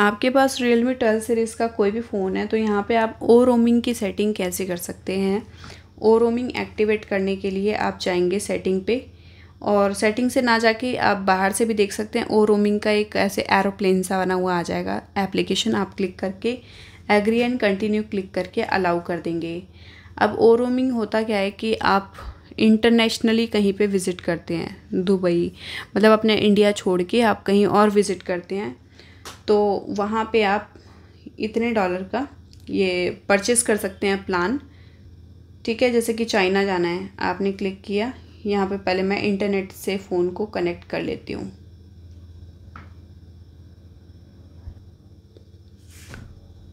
आपके पास Realme 12 series का कोई भी फ़ोन है तो यहाँ पे आप ओ रोमिंग की सेटिंग कैसे कर सकते हैं ओ रोमिंग एक्टिवेट करने के लिए आप जाएंगे सेटिंग पे और सेटिंग से ना जाके आप बाहर से भी देख सकते हैं ओ रोमिंग का एक ऐसे एरोप्लेन सा बना हुआ आ जाएगा एप्लीकेशन आप क्लिक करके एग्री एंड कंटिन्यू क्लिक करके अलाउ कर देंगे अब ओ रोमिंग होता क्या है कि आप इंटरनेशनली कहीं पे विज़िट करते हैं दुबई मतलब अपने इंडिया छोड़ के आप कहीं और विज़िट करते हैं तो वहाँ पे आप इतने डॉलर का ये परचेस कर सकते हैं प्लान ठीक है जैसे कि चाइना जाना है आपने क्लिक किया यहाँ पे पहले मैं इंटरनेट से फ़ोन को कनेक्ट कर लेती हूँ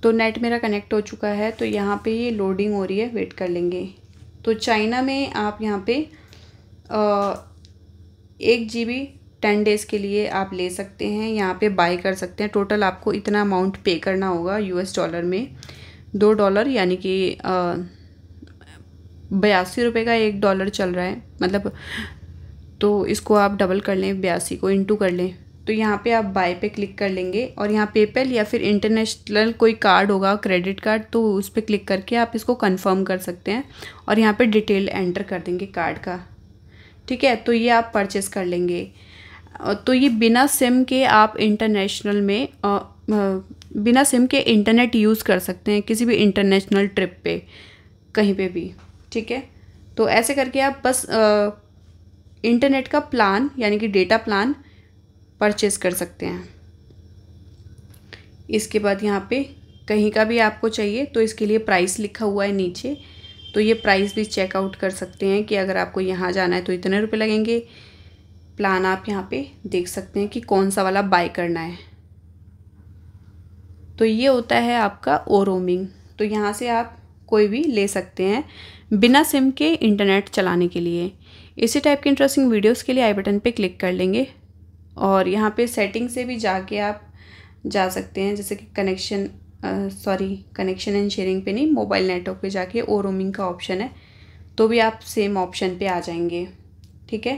तो नेट मेरा कनेक्ट हो चुका है तो यहाँ पे ये लोडिंग हो रही है वेट कर लेंगे तो चाइना में आप यहाँ पे आ, एक जी बी टेन डेज़ के लिए आप ले सकते हैं यहाँ पे बाय कर सकते हैं टोटल आपको इतना अमाउंट पे करना होगा यूएस डॉलर में दो डॉलर यानी कि बयासी रुपये का एक डॉलर चल रहा है मतलब तो इसको आप डबल कर लें बयासी को इंटू कर लें तो यहाँ पे आप बाय पे क्लिक कर लेंगे और यहाँ पेपल या फिर इंटरनेशनल कोई कार्ड होगा क्रेडिट कार्ड तो उस पर क्लिक करके आप इसको कंफर्म कर सकते हैं और यहाँ पे डिटेल एंटर कर देंगे कार्ड का ठीक है तो ये आप परचेस कर लेंगे तो ये बिना सिम के आप इंटरनेशनल में बिना सिम के इंटरनेट यूज़ कर सकते हैं किसी भी इंटरनेशनल ट्रिप पे कहीं पे भी ठीक है तो ऐसे करके आप बस इंटरनेट का प्लान यानी कि डेटा प्लान परचेस कर सकते हैं इसके बाद यहाँ पे कहीं का भी आपको चाहिए तो इसके लिए प्राइस लिखा हुआ है नीचे तो ये प्राइस भी चेकआउट कर सकते हैं कि अगर आपको यहाँ जाना है तो इतने रुपये लगेंगे प्लान आप यहाँ पे देख सकते हैं कि कौन सा वाला बाय करना है तो ये होता है आपका ओ रोमिंग तो यहाँ से आप कोई भी ले सकते हैं बिना सिम के इंटरनेट चलाने के लिए इसी टाइप के इंटरेस्टिंग वीडियोस के लिए आई बटन पे क्लिक कर लेंगे और यहाँ पे सेटिंग से भी जाके आप जा सकते हैं जैसे कि connection sorry connection and sharing पे नहीं मोबाइल नेटवर्क पे जाके ओ रोमिंग का ऑप्शन है तो भी आप सेम ऑप्शन पे आ जाएंगे ठीक है